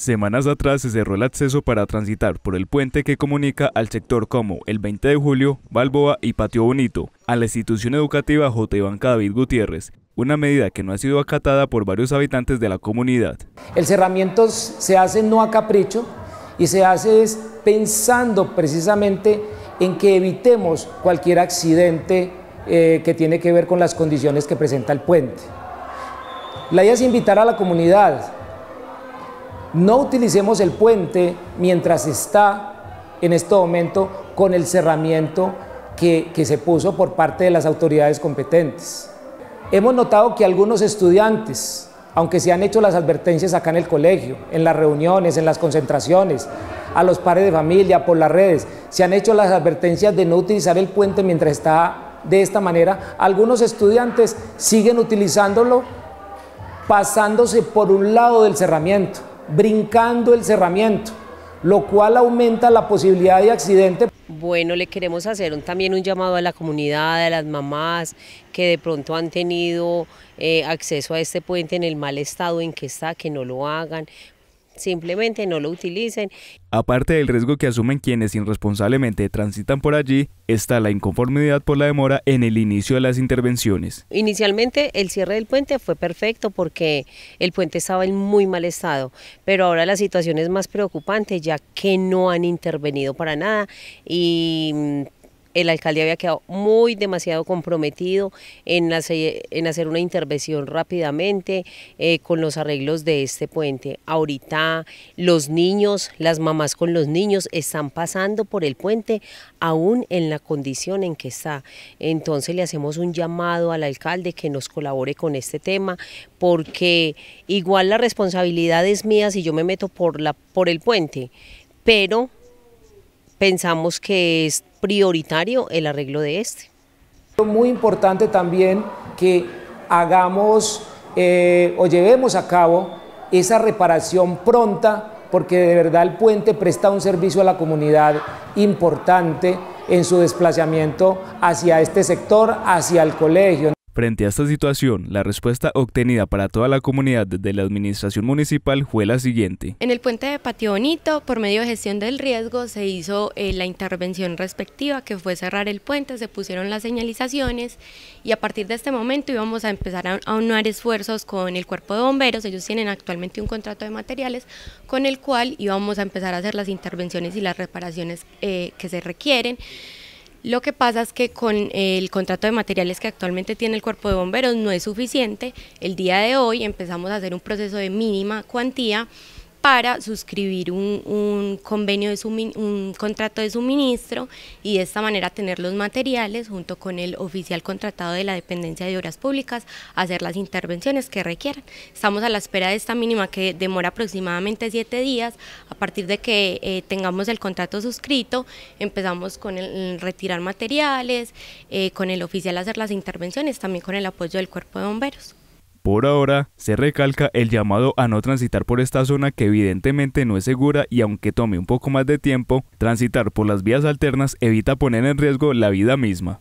Semanas atrás se cerró el acceso para transitar por el puente que comunica al sector como el 20 de julio, Balboa y Patio Bonito, a la institución educativa J. Banca David Gutiérrez, una medida que no ha sido acatada por varios habitantes de la comunidad. El cerramiento se hace no a capricho y se hace pensando precisamente en que evitemos cualquier accidente eh, que tiene que ver con las condiciones que presenta el puente. La idea es invitar a la comunidad no utilicemos el puente mientras está en este momento con el cerramiento que, se puso por parte de las autoridades competentes. Hemos notado que algunos estudiantes aunque se han hecho las advertencias acá en el colegio, en las reuniones, en las concentraciones, a los pares de familia, por las redes, se han hecho las advertencias de no utilizar el puente mientras está de esta manera. Algunos estudiantes siguen utilizándolo pasándose por un lado del cerramiento brincando el cerramiento, lo cual aumenta la posibilidad de accidente. Bueno, le queremos hacer también un llamado a la comunidad, a las mamás que de pronto han tenido eh, acceso a este puente en el mal estado en que está, que no lo hagan, simplemente no lo utilicen. Aparte del riesgo que asumen quienes irresponsablemente transitan por allí, está la inconformidad por la demora en el inicio de las intervenciones. Inicialmente el cierre del puente fue perfecto porque el puente estaba en muy mal estado, pero ahora la situación es más preocupante ya que no han intervenido para nada y mm, el alcalde había quedado muy demasiado comprometido en hacer, una intervención rápidamente eh, con los arreglos de este puente. Ahorita los niños, las mamás con los niños están pasando por el puente aún en la condición en que está. Entonces le hacemos un llamado al alcalde que nos colabore con este tema porque igual la responsabilidad es mía si yo me meto por, la, por el puente, pero pensamos que es prioritario el arreglo de este. Es Muy importante también que hagamos eh, o llevemos a cabo esa reparación pronta porque de verdad el puente presta un servicio a la comunidad importante en su desplazamiento hacia este sector, hacia el colegio. Frente a esta situación, la respuesta obtenida para toda la comunidad de la administración municipal fue la siguiente. En el puente de Patio Bonito, por medio de gestión del riesgo, se hizo eh, la intervención respectiva, que fue cerrar el puente, se pusieron las señalizaciones y a partir de este momento íbamos a empezar a aunar esfuerzos con el cuerpo de bomberos. Ellos tienen actualmente un contrato de materiales con el cual íbamos a empezar a hacer las intervenciones y las reparaciones eh, que se requieren. Lo que pasa es que con el contrato de materiales que actualmente tiene el cuerpo de bomberos no es suficiente. El día de hoy empezamos a hacer un proceso de mínima cuantía para suscribir un, convenio de un contrato de suministro y de esta manera tener los materiales junto con el oficial contratado de la dependencia de obras públicas hacer las intervenciones que requieran. Estamos a la espera de esta mínima que demora aproximadamente siete días. A partir de que eh, tengamos el contrato suscrito, empezamos con el, retirar materiales, eh, con el oficial hacer las intervenciones, también con el apoyo del cuerpo de bomberos. Por ahora, se recalca el llamado a no transitar por esta zona que evidentemente no es segura y aunque tome un poco más de tiempo, transitar por las vías alternas evita poner en riesgo la vida misma.